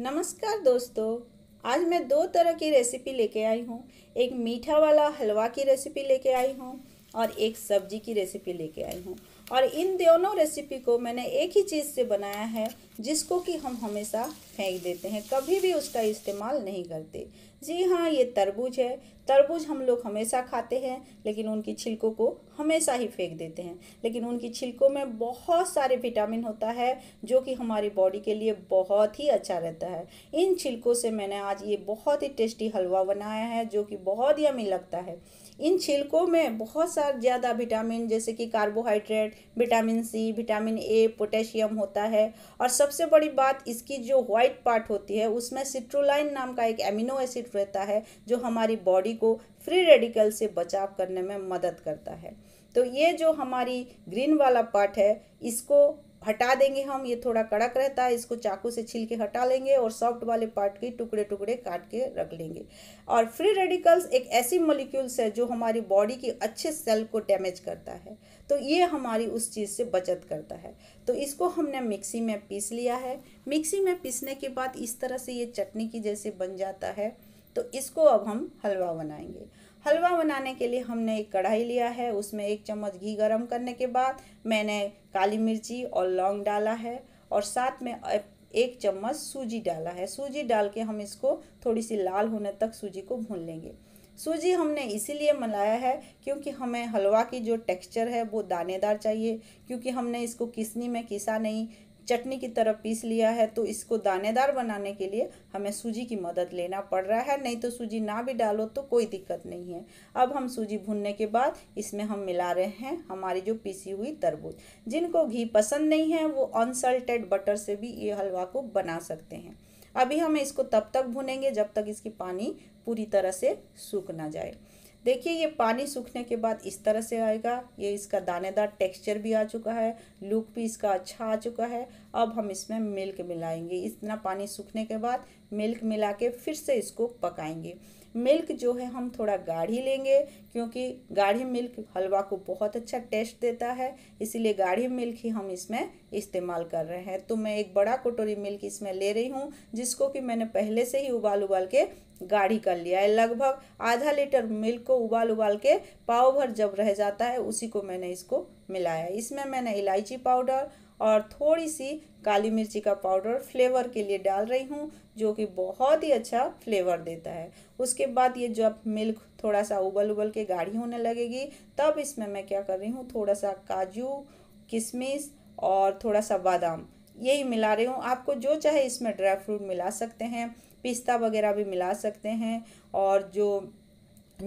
नमस्कार दोस्तों आज मैं दो तरह की रेसिपी लेके आई हूँ एक मीठा वाला हलवा की रेसिपी लेके आई हूँ और एक सब्जी की रेसिपी लेके आई हूँ और इन दोनों रेसिपी को मैंने एक ही चीज़ से बनाया है जिसको कि हम हमेशा फेंक देते हैं कभी भी उसका इस्तेमाल नहीं करते जी हाँ ये तरबूज है तरबूज हम लोग हमेशा खाते हैं लेकिन उनकी छिलकों को हमेशा ही फेंक देते हैं लेकिन उनकी छिलकों में बहुत सारे विटामिन होता है जो कि हमारी बॉडी के लिए बहुत ही अच्छा रहता है इन छिलकों से मैंने आज ये बहुत ही टेस्टी हलवा बनाया है जो कि बहुत ही अमी लगता है इन छिलकों में बहुत सारे ज़्यादा विटामिन जैसे कि carbohydrate vitamin C vitamin A potassium होता है और सबसे बड़ी बात इसकी जो व्हाइट पार्ट होती है उसमें सिट्रोलाइन नाम का एक एमिनो एसिड रहता है जो हमारी बॉडी को फ्री रेडिकल से बचाव करने में मदद करता है तो ये जो हमारी ग्रीन वाला पार्ट है इसको हटा देंगे हम ये थोड़ा कड़क रहता है इसको चाकू से छील के हटा लेंगे और सॉफ्ट वाले पार्ट के टुकड़े टुकड़े काट के रख लेंगे और फ्री रेडिकल्स एक ऐसी मोलिक्यूल्स है जो हमारी बॉडी की अच्छे सेल को डैमेज करता है तो ये हमारी उस चीज़ से बचत करता है तो इसको हमने मिक्सी में पीस लिया है मिक्सी में पीसने के बाद इस तरह से ये चटनी की जैसे बन जाता है तो इसको अब हम हलवा बनाएंगे हलवा बनाने के लिए हमने एक कढ़ाई लिया है उसमें एक चम्मच घी गरम करने के बाद मैंने काली मिर्ची और लौंग डाला है और साथ में एक चम्मच सूजी डाला है सूजी डाल के हम इसको थोड़ी सी लाल होने तक सूजी को भून लेंगे सूजी हमने इसीलिए मलाया है क्योंकि हमें हलवा की जो टेक्सचर है वो दानेदार चाहिए क्योंकि हमने इसको किसनी में किसा नहीं चटनी की तरह पीस लिया है तो इसको दानेदार बनाने के लिए हमें सूजी की मदद लेना पड़ रहा है नहीं तो सूजी ना भी डालो तो कोई दिक्कत नहीं है अब हम सूजी भुनने के बाद इसमें हम मिला रहे हैं हमारी जो पीसी हुई तरबूज जिनको घी पसंद नहीं है वो अनसल्टेड बटर से भी ये हलवा को बना सकते हैं अभी हम इसको तब तक भुनेंगे जब तक इसकी पानी पूरी तरह से सूख ना जाए देखिए ये पानी सूखने के बाद इस तरह से आएगा ये इसका दानेदार टेक्सचर भी आ चुका है लुक भी इसका अच्छा आ चुका है अब हम इसमें मिल्क मिलाएंगे इतना पानी सूखने के बाद मिल्क मिला के फिर से इसको पकाएंगे मिल्क जो है हम थोड़ा गाढ़ी लेंगे क्योंकि गाढ़ी मिल्क हलवा को बहुत अच्छा टेस्ट देता है इसीलिए गाढ़ी मिल्क ही हम इसमें इस्तेमाल कर रहे हैं तो मैं एक बड़ा कटोरी मिल्क इसमें ले रही हूँ जिसको कि मैंने पहले से ही उबाल उबाल के गाढ़ी कर लिया है लगभग आधा लीटर मिल्क को उबाल उबाल के पाव भर जब रह जाता है उसी को मैंने इसको मिलाया इसमें मैंने इलायची पाउडर और थोड़ी सी काली मिर्ची का पाउडर फ्लेवर के लिए डाल रही हूँ जो कि बहुत ही अच्छा फ्लेवर देता है उसके बाद ये जब मिल्क थोड़ा सा उबल उबल के गाढ़ी होने लगेगी तब इसमें मैं क्या कर रही हूँ थोड़ा सा काजू किशमिश और थोड़ा सा बादाम यही मिला रही हूँ आपको जो चाहे इसमें ड्राई फ्रूट मिला सकते हैं पिस्ता वगैरह भी मिला सकते हैं और जो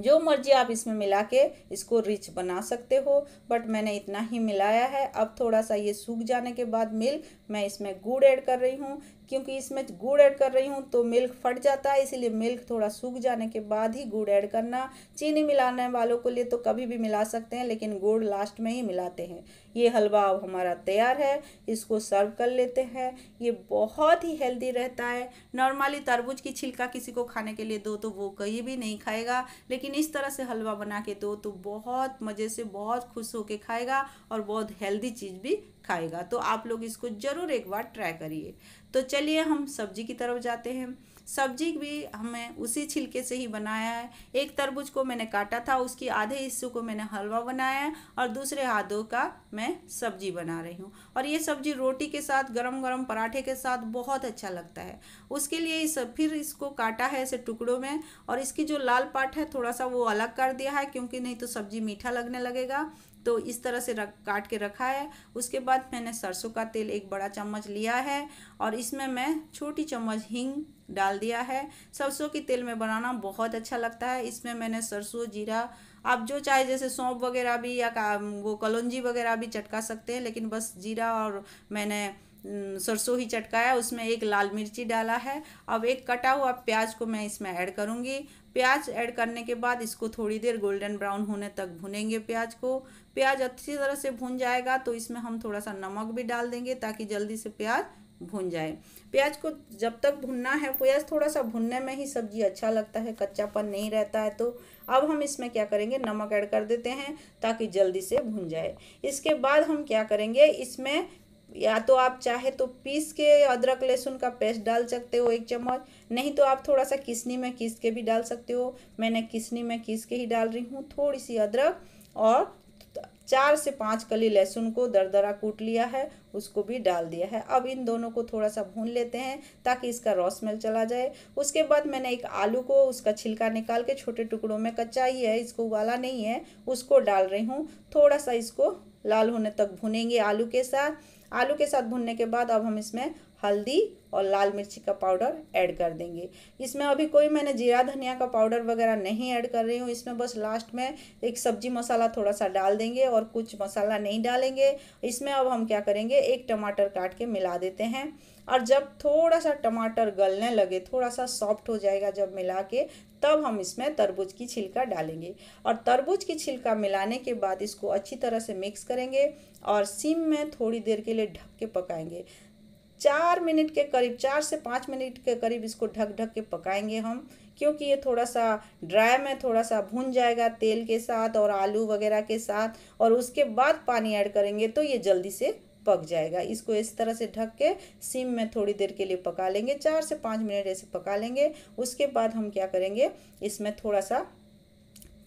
जो मर्जी आप इसमें मिला के इसको रिच बना सकते हो बट मैंने इतना ही मिलाया है अब थोड़ा सा ये सूख जाने के बाद मिल मैं इसमें गुड़ ऐड कर रही हूँ क्योंकि इसमें गुड़ ऐड कर रही हूँ तो मिल्क फट जाता है इसीलिए मिल्क थोड़ा सूख जाने के बाद ही गुड़ ऐड करना चीनी मिलाने वालों के लिए तो कभी भी मिला सकते हैं लेकिन गुड़ लास्ट में ही मिलाते हैं ये हलवा अब हमारा तैयार है इसको सर्व कर लेते हैं ये बहुत ही हेल्दी रहता है नॉर्मली तरबूज की छिलका किसी को खाने के लिए दो तो वो कहीं भी नहीं खाएगा लेकिन इस तरह से हलवा बना के दो तो बहुत मज़े से बहुत खुश के खाएगा और बहुत हेल्दी चीज़ भी खाएगा तो आप लोग इसको ज़रूर एक बार ट्राई करिए तो चलिए हम सब्जी की तरफ जाते हैं सब्जी भी हमें उसी छिलके से ही बनाया है एक तरबूज को मैंने काटा था उसकी आधे हिस्सों को मैंने हलवा बनाया है और दूसरे आधों का मैं सब्जी बना रही हूँ और ये सब्जी रोटी के साथ गरम गरम पराठे के साथ बहुत अच्छा लगता है उसके लिए इस फिर इसको काटा है ऐसे टुकड़ों में और इसकी जो लाल पाट है थोड़ा सा वो अलग कर दिया है क्योंकि नहीं तो सब्जी मीठा लगने लगेगा तो इस तरह से रख काट के रखा है उसके बाद मैंने सरसों का तेल एक बड़ा चम्मच लिया है और इसमें मैं छोटी चम्मच हींग डाल दिया है सरसों के तेल में बनाना बहुत अच्छा लगता है इसमें मैंने सरसों जीरा आप जो चाहे जैसे सौंप वगैरह भी या वो कलौजी वगैरह भी चटका सकते हैं लेकिन बस जीरा और मैंने सरसों ही चटकाया उसमें एक लाल मिर्ची डाला है अब एक कटा हुआ प्याज को मैं इसमें ऐड करूँगी प्याज ऐड करने के बाद इसको थोड़ी देर गोल्डन ब्राउन होने तक भुनेंगे प्याज को प्याज अच्छी तरह से भुन जाएगा तो इसमें हम थोड़ा सा नमक भी डाल देंगे ताकि जल्दी से प्याज भुन जाए प्याज को जब तक भुनना है प्याज थोड़ा सा भुनने में ही सब्जी अच्छा लगता है कच्चापन नहीं रहता है तो अब हम इसमें क्या करेंगे नमक ऐड कर देते हैं ताकि जल्दी से भुन जाए इसके बाद हम क्या करेंगे इसमें या तो आप चाहे तो पीस के अदरक लहसुन का पेस्ट डाल सकते हो एक चम्मच नहीं तो आप थोड़ा सा किसनी में किस के भी डाल सकते हो मैंने किसनी में किस के ही डाल रही हूँ थोड़ी सी अदरक और चार से पाँच कली लहसुन को दरदरा कूट लिया है उसको भी डाल दिया है अब इन दोनों को थोड़ा सा भून लेते हैं ताकि इसका रॉ स्मेल चला जाए उसके बाद मैंने एक आलू को उसका छिलका निकाल के छोटे टुकड़ों में कच्चा ही है इसको उबाला नहीं है उसको डाल रही हूँ थोड़ा सा इसको लाल होने तक भुनेंगे आलू के साथ आलू के साथ भुनने के बाद अब हम इसमें हल्दी और लाल मिर्ची का पाउडर ऐड कर देंगे इसमें अभी कोई मैंने जीरा धनिया का पाउडर वगैरह नहीं ऐड कर रही हूँ इसमें बस लास्ट में एक सब्जी मसाला थोड़ा सा डाल देंगे और कुछ मसाला नहीं डालेंगे इसमें अब हम क्या करेंगे एक टमाटर काट के मिला देते हैं और जब थोड़ा सा टमाटर गलने लगे थोड़ा सा सॉफ्ट हो जाएगा जब मिला के तब हम इसमें तरबूज की छिलका डालेंगे और तरबूज की छिलका मिलाने के बाद इसको अच्छी तरह से मिक्स करेंगे और सिम में थोड़ी देर के लिए ढक के पकाएंगे चार मिनट के करीब चार से पाँच मिनट के करीब इसको ढक ढक के पकाएंगे हम क्योंकि ये थोड़ा सा ड्राई में थोड़ा सा भुन जाएगा तेल के साथ और आलू वगैरह के साथ और उसके बाद पानी ऐड करेंगे तो ये जल्दी से पक जाएगा इसको इस तरह से ढक के सिम में थोड़ी देर के लिए पका लेंगे चार से पाँच मिनट ऐसे पका लेंगे उसके बाद हम क्या करेंगे इसमें थोड़ा सा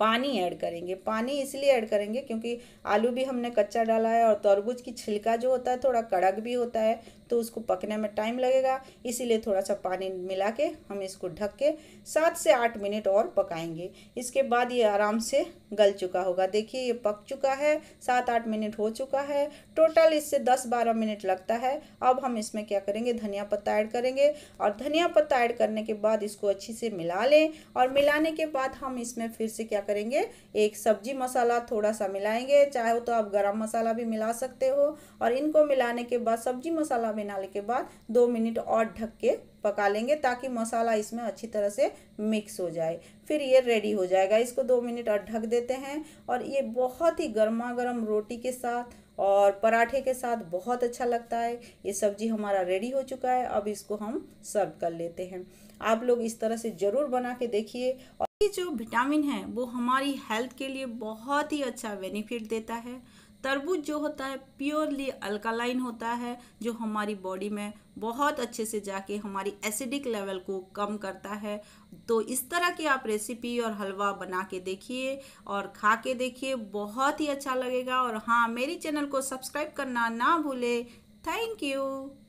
पानी ऐड करेंगे पानी इसलिए ऐड करेंगे क्योंकि आलू भी हमने कच्चा डाला है और तरबूज की छिलका जो होता है थोड़ा कड़क भी होता है तो उसको पकने में टाइम लगेगा इसीलिए थोड़ा सा पानी मिला के हम इसको ढक के सात से आठ मिनट और पकाएंगे इसके बाद ये आराम से गल चुका होगा देखिए ये पक चुका है सात आठ मिनट हो चुका है टोटल इससे दस बारह मिनट लगता है अब हम इसमें क्या करेंगे धनिया पत्ता ऐड करेंगे और धनिया पत्ता ऐड करने के बाद इसको अच्छी से मिला लें और मिलाने के बाद हम इसमें फिर से क्या करेंगे एक सब्जी मसाला थोड़ा सा मिलाएंगे चाहे हो तो आप गरम मसाला भी मिला सकते हो और इनको मिलाने के बाद सब्जी मसाला मिलाने के बाद दो मिनट और ढक के पका लेंगे ताकि मसाला इसमें अच्छी तरह से मिक्स हो जाए फिर ये रेडी हो जाएगा इसको दो मिनट और ढक देते हैं और ये बहुत ही गर्मा गर्म रोटी के साथ और पराठे के साथ बहुत अच्छा लगता है ये सब्जी हमारा रेडी हो चुका है अब इसको हम सर्व कर लेते हैं आप लोग इस तरह से ज़रूर बना के देखिए और ये जो विटामिन है वो हमारी हेल्थ के लिए बहुत ही अच्छा बेनिफिट देता है तरबूज जो होता है प्योरली अल्कालाइन होता है जो हमारी बॉडी में बहुत अच्छे से जाके हमारी एसिडिक लेवल को कम करता है तो इस तरह की आप रेसिपी और हलवा बना के देखिए और खा के देखिए बहुत ही अच्छा लगेगा और हाँ मेरी चैनल को सब्सक्राइब करना ना भूले थैंक यू